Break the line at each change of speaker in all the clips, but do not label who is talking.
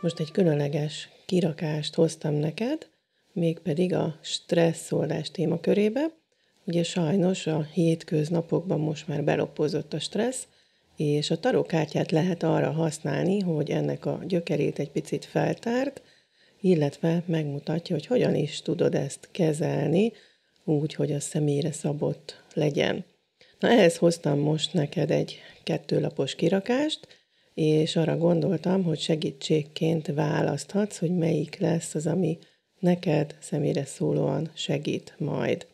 Most egy különleges kirakást hoztam neked, mégpedig a stresszoldás témakörébe. Ugye sajnos a hétköznapokban most már belopózott a stressz, és a tarókártyát lehet arra használni, hogy ennek a gyökerét egy picit feltárt, illetve megmutatja, hogy hogyan is tudod ezt kezelni, úgy, hogy a személyre szabott legyen. Na ehhez hoztam most neked egy kettőlapos kirakást, és arra gondoltam, hogy segítségként választhatsz, hogy melyik lesz az, ami neked személyre szólóan segít majd.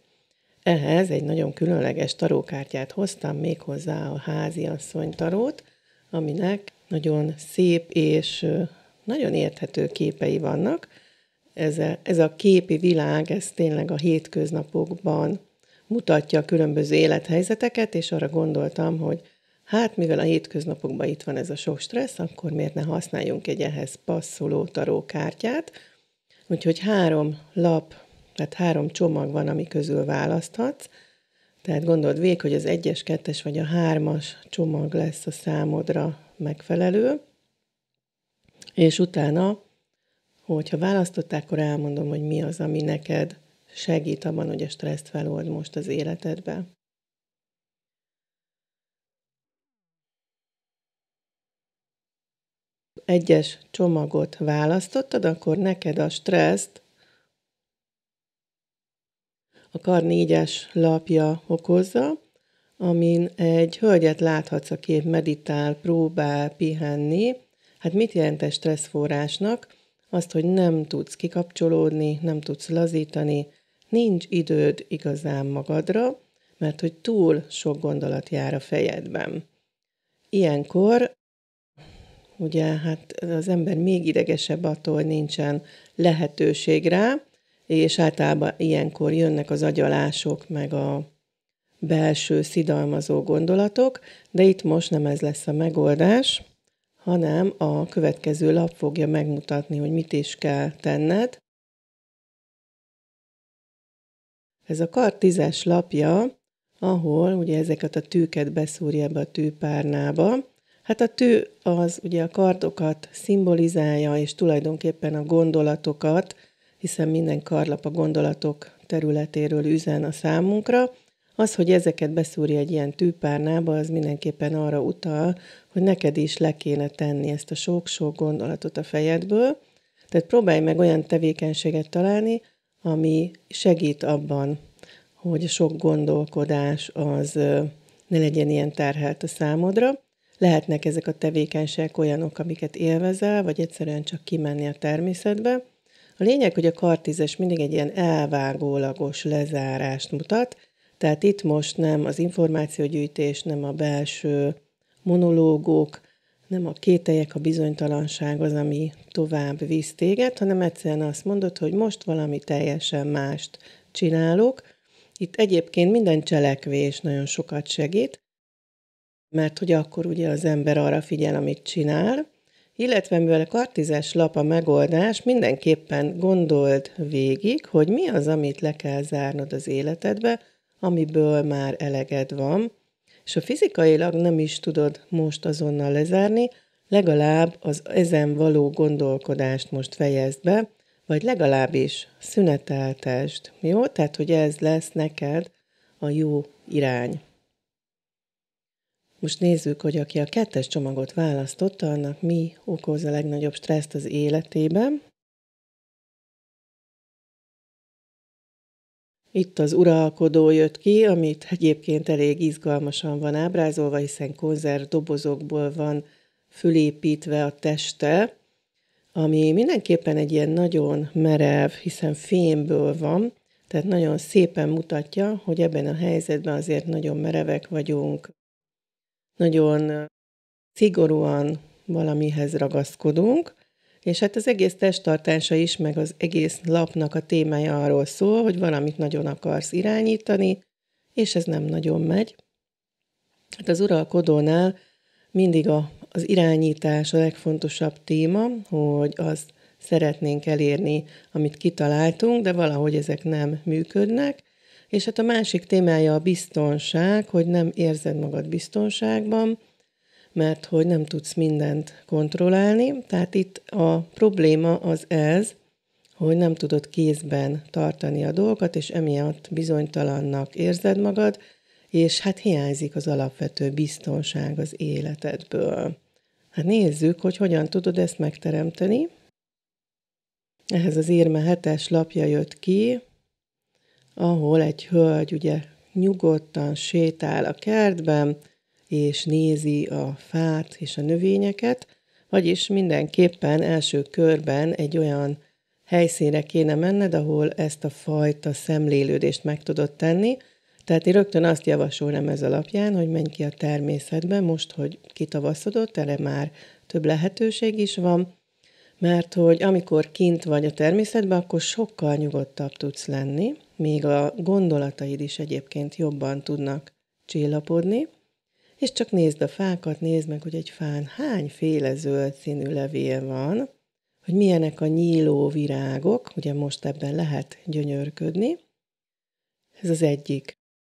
Ehhez egy nagyon különleges tarókártyát hoztam, méghozzá a háziasszony tarót, aminek nagyon szép és nagyon érthető képei vannak. Ez a, ez a képi világ, ez tényleg a hétköznapokban mutatja a különböző élethelyzeteket, és arra gondoltam, hogy hát mivel a hétköznapokban itt van ez a sok stressz, akkor miért ne használjunk egy ehhez passzoló tarókártyát. Úgyhogy három lap, tehát három csomag van, ami közül választhatsz. Tehát gondold végig, hogy az egyes, kettes vagy a hármas csomag lesz a számodra megfelelő, és utána, hogyha választották, akkor elmondom, hogy mi az, ami neked segít abban, hogy a stresszt felold most az életedbe. egyes csomagot választottad, akkor neked a stresszt a kar négyes lapja okozza, amin egy hölgyet láthatsz, aki meditál, próbál pihenni. Hát mit jelent a stresszforrásnak? Azt, hogy nem tudsz kikapcsolódni, nem tudsz lazítani, nincs időd igazán magadra, mert hogy túl sok gondolat jár a fejedben. Ilyenkor ugye hát az ember még idegesebb attól, hogy nincsen lehetőség rá, és általában ilyenkor jönnek az agyalások, meg a belső szidalmazó gondolatok, de itt most nem ez lesz a megoldás, hanem a következő lap fogja megmutatni, hogy mit is kell tenned. Ez a kar tízes lapja, ahol ugye ezeket a tűket beszúrja ebbe a tűpárnába, Hát a tő az ugye a kardokat szimbolizálja, és tulajdonképpen a gondolatokat, hiszen minden karlap a gondolatok területéről üzen a számunkra. Az, hogy ezeket beszúrja egy ilyen tűpárnába, az mindenképpen arra utal, hogy neked is le kéne tenni ezt a sok-sok gondolatot a fejedből. Tehát próbálj meg olyan tevékenységet találni, ami segít abban, hogy a sok gondolkodás az ne legyen ilyen terhelt a számodra. Lehetnek ezek a tevékenységek olyanok, amiket élvezel, vagy egyszerűen csak kimenni a természetbe. A lényeg, hogy a kartízes mindig egy ilyen elvágólagos lezárást mutat, tehát itt most nem az információgyűjtés, nem a belső monológok, nem a kételyek, a bizonytalanság az, ami tovább visz téged, hanem egyszerűen azt mondod, hogy most valami teljesen mást csinálok. Itt egyébként minden cselekvés nagyon sokat segít, mert hogy akkor ugye az ember arra figyel, amit csinál, illetve mivel a kartizás lap a megoldás, mindenképpen gondold végig, hogy mi az, amit le kell zárnod az életedbe, amiből már eleged van, és a fizikailag nem is tudod most azonnal lezárni, legalább az ezen való gondolkodást most fejezd be, vagy legalábbis szüneteltest, jó? Tehát, hogy ez lesz neked a jó irány. Most nézzük, hogy aki a kettes csomagot választotta, annak mi okozza a legnagyobb stresszt az életében. Itt az uralkodó jött ki, amit egyébként elég izgalmasan van ábrázolva, hiszen konzerv dobozokból van fülépítve a teste, ami mindenképpen egy ilyen nagyon merev, hiszen fémből van, tehát nagyon szépen mutatja, hogy ebben a helyzetben azért nagyon merevek vagyunk nagyon szigorúan valamihez ragaszkodunk, és hát az egész testtartása is, meg az egész lapnak a témája arról szól, hogy valamit nagyon akarsz irányítani, és ez nem nagyon megy. Hát az uralkodónál mindig a, az irányítás a legfontosabb téma, hogy azt szeretnénk elérni, amit kitaláltunk, de valahogy ezek nem működnek, és hát a másik témája a biztonság, hogy nem érzed magad biztonságban, mert hogy nem tudsz mindent kontrollálni. Tehát itt a probléma az ez, hogy nem tudod kézben tartani a dolgokat, és emiatt bizonytalannak érzed magad, és hát hiányzik az alapvető biztonság az életedből. Hát nézzük, hogy hogyan tudod ezt megteremteni. Ehhez az érme hetes lapja jött ki, ahol egy hölgy ugye nyugodtan sétál a kertben, és nézi a fát és a növényeket, vagyis mindenképpen első körben egy olyan helyszínre kéne menned, ahol ezt a fajta szemlélődést meg tudod tenni. Tehát én rögtön azt javasolnám ez alapján, hogy menj ki a természetbe, most, hogy kitavaszodott, erre már több lehetőség is van, mert hogy amikor kint vagy a természetben, akkor sokkal nyugodtabb tudsz lenni, még a gondolataid is egyébként jobban tudnak csillapodni, és csak nézd a fákat, nézd meg, hogy egy fán féle zöld színű levél van, hogy milyenek a nyíló virágok, ugye most ebben lehet gyönyörködni. Ez az egyik.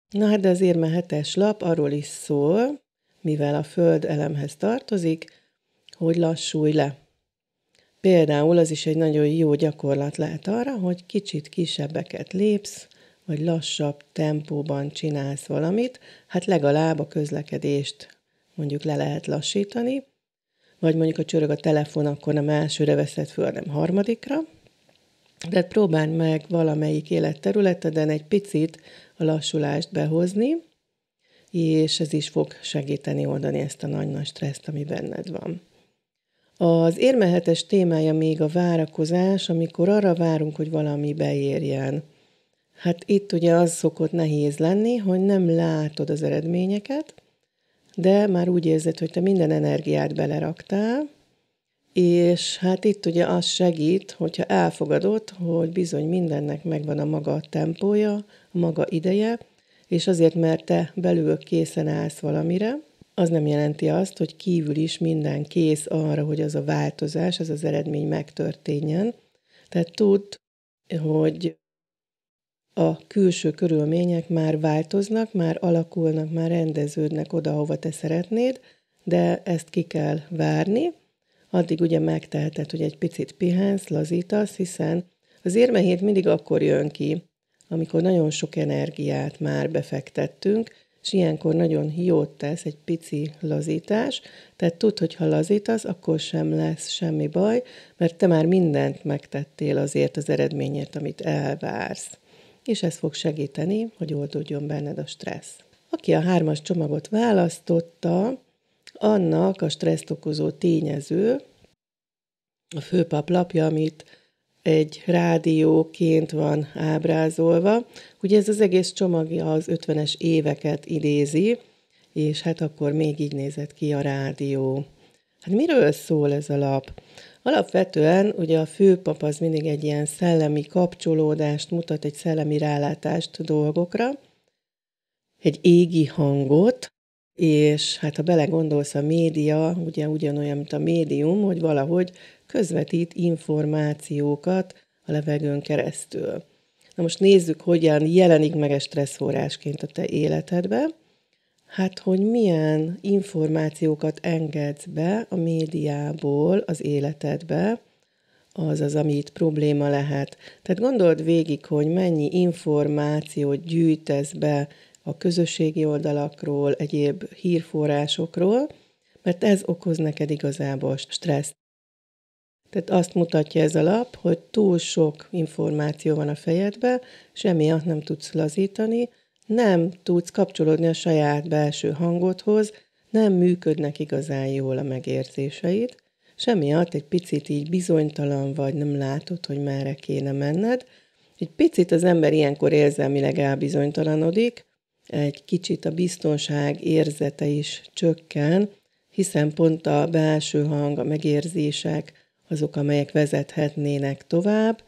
Na hát de az érme hetes lap arról is szól, mivel a föld elemhez tartozik, hogy lassulj le. Például az is egy nagyon jó gyakorlat lehet arra, hogy kicsit kisebbeket lépsz, vagy lassabb tempóban csinálsz valamit, hát legalább a közlekedést mondjuk le lehet lassítani, vagy mondjuk a csörög a telefon, akkor nem elsőre veszed föl, nem harmadikra. De próbáld meg valamelyik életterületeden egy picit a lassulást behozni, és ez is fog segíteni oldani ezt a nagy-nagy stresszt, ami benned van. Az érmehetes témája még a várakozás, amikor arra várunk, hogy valami beérjen. Hát itt ugye az szokott nehéz lenni, hogy nem látod az eredményeket, de már úgy érzed, hogy te minden energiát beleraktál, és hát itt ugye az segít, hogyha elfogadod, hogy bizony mindennek megvan a maga tempója, a maga ideje, és azért, mert te belül készen állsz valamire, az nem jelenti azt, hogy kívül is minden kész arra, hogy az a változás, az az eredmény megtörténjen. Tehát tud, hogy a külső körülmények már változnak, már alakulnak, már rendeződnek oda, hova te szeretnéd, de ezt ki kell várni. Addig ugye megteheted, hogy egy picit pihensz, lazítasz, hiszen az érmehét mindig akkor jön ki, amikor nagyon sok energiát már befektettünk, és ilyenkor nagyon jót tesz egy pici lazítás, tehát tudd, hogy ha lazítasz, akkor sem lesz semmi baj, mert te már mindent megtettél azért az eredményért, amit elvársz. És ez fog segíteni, hogy oldódjon benned a stressz. Aki a hármas csomagot választotta, annak a stresszt okozó tényező, a főpap lapja, amit egy rádióként van ábrázolva. Ugye ez az egész csomagja az 50-es éveket idézi, és hát akkor még így nézett ki a rádió. Hát miről szól ez a lap? Alapvetően ugye a főpap az mindig egy ilyen szellemi kapcsolódást mutat, egy szellemi rálátást dolgokra, egy égi hangot, és hát ha belegondolsz a média, ugye ugyanolyan, mint a médium, hogy valahogy közvetít információkat a levegőn keresztül. Na most nézzük, hogyan jelenik meg a stresszforrásként a te életedbe. Hát, hogy milyen információkat engedsz be a médiából az életedbe, az az, ami itt probléma lehet. Tehát gondold végig, hogy mennyi információt gyűjtesz be a közösségi oldalakról, egyéb hírforrásokról, mert ez okoz neked igazából stresszt. Tehát azt mutatja ez a lap, hogy túl sok információ van a fejedbe, semmi emiatt nem tudsz lazítani, nem tudsz kapcsolódni a saját belső hangodhoz, nem működnek igazán jól a megérzéseid, semmi egy picit így bizonytalan vagy, nem látod, hogy merre kéne menned. Egy picit az ember ilyenkor érzelmileg elbizonytalanodik, egy kicsit a biztonság érzete is csökken, hiszen pont a belső hang, a megérzések, azok, amelyek vezethetnének tovább,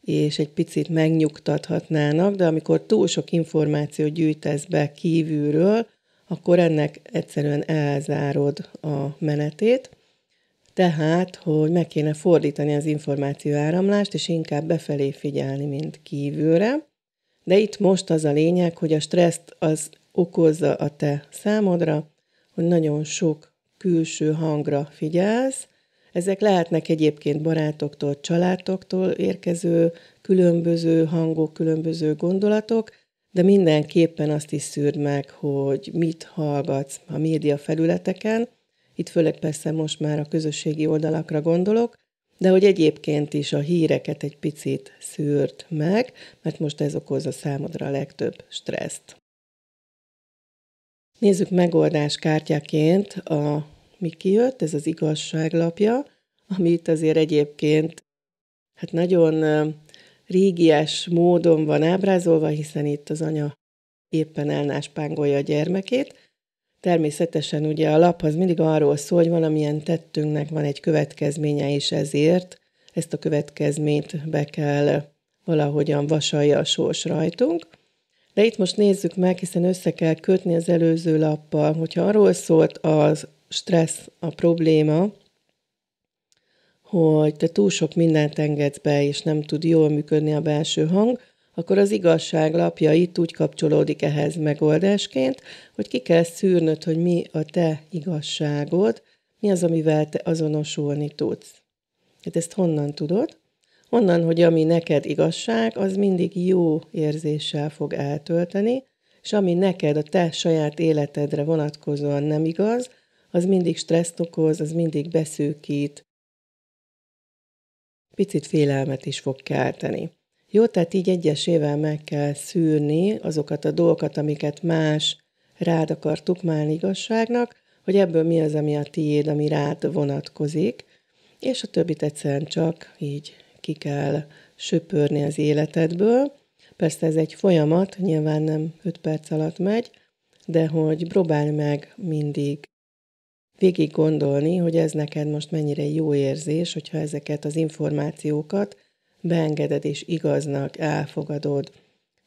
és egy picit megnyugtathatnának, de amikor túl sok információ gyűjtesz be kívülről, akkor ennek egyszerűen elzárod a menetét. Tehát, hogy meg kéne fordítani az információ áramlást, és inkább befelé figyelni, mint kívülre. De itt most az a lényeg, hogy a stresszt az okozza a te számodra, hogy nagyon sok külső hangra figyelsz, ezek lehetnek egyébként barátoktól, családtoktól érkező különböző hangok, különböző gondolatok, de mindenképpen azt is szűrd meg, hogy mit hallgatsz a média felületeken, itt főleg persze most már a közösségi oldalakra gondolok, de hogy egyébként is a híreket egy picit szűrt meg, mert most ez okozza számodra a legtöbb stresszt. Nézzük megoldás kártyáként a mi kijött, ez az igazságlapja, amit azért egyébként hát nagyon régies módon van ábrázolva, hiszen itt az anya éppen elnáspángolja a gyermekét. Természetesen ugye a lap az mindig arról szól, hogy valamilyen tettünknek van egy következménye, és ezért ezt a következményt be kell valahogyan vasalja a sors rajtunk. De itt most nézzük meg, hiszen össze kell kötni az előző lappal. Hogyha arról szólt az stressz a probléma, hogy te túl sok mindent engedsz be, és nem tud jól működni a belső hang, akkor az igazság lapja itt úgy kapcsolódik ehhez megoldásként, hogy ki kell szűrnöd, hogy mi a te igazságod, mi az, amivel te azonosulni tudsz. Hát ezt honnan tudod? Honnan, hogy ami neked igazság, az mindig jó érzéssel fog eltölteni, és ami neked a te saját életedre vonatkozóan nem igaz, az mindig stresszt okoz, az mindig beszűkít, picit félelmet is fog kelteni. Jó, tehát így egyesével meg kell szűrni azokat a dolgokat, amiket más rád akar tukmálni igazságnak, hogy ebből mi az, ami a tiéd, ami rád vonatkozik, és a többit egyszerűen csak így ki kell söpörni az életedből. Persze ez egy folyamat, nyilván nem 5 perc alatt megy, de hogy próbálj meg mindig végig gondolni, hogy ez neked most mennyire jó érzés, hogyha ezeket az információkat beengeded és igaznak elfogadod.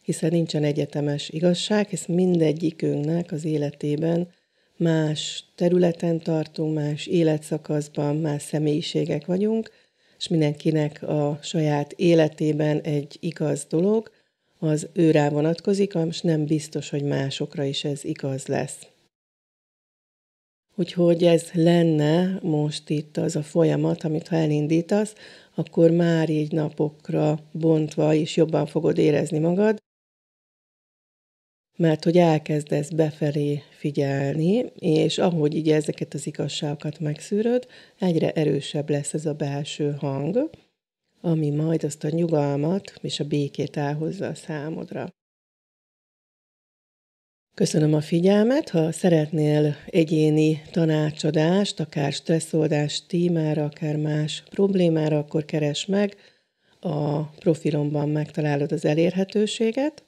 Hiszen nincsen egyetemes igazság, hisz mindegyikünknek az életében más területen tartunk, más életszakaszban, más személyiségek vagyunk, és mindenkinek a saját életében egy igaz dolog, az őrá vonatkozik, és nem biztos, hogy másokra is ez igaz lesz. Úgyhogy ez lenne most itt az a folyamat, amit ha elindítasz, akkor már így napokra bontva is jobban fogod érezni magad, mert hogy elkezdesz befelé figyelni, és ahogy így ezeket az igazságokat megszűröd, egyre erősebb lesz ez a belső hang, ami majd azt a nyugalmat és a békét elhozza a számodra. Köszönöm a figyelmet. Ha szeretnél egyéni tanácsadást, akár stresszoldás témára, akár más problémára, akkor keresd meg. A profilomban megtalálod az elérhetőséget,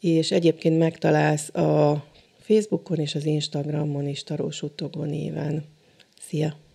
és egyébként megtalálsz a Facebookon és az Instagramon is Tarós Utogó néven. Szia!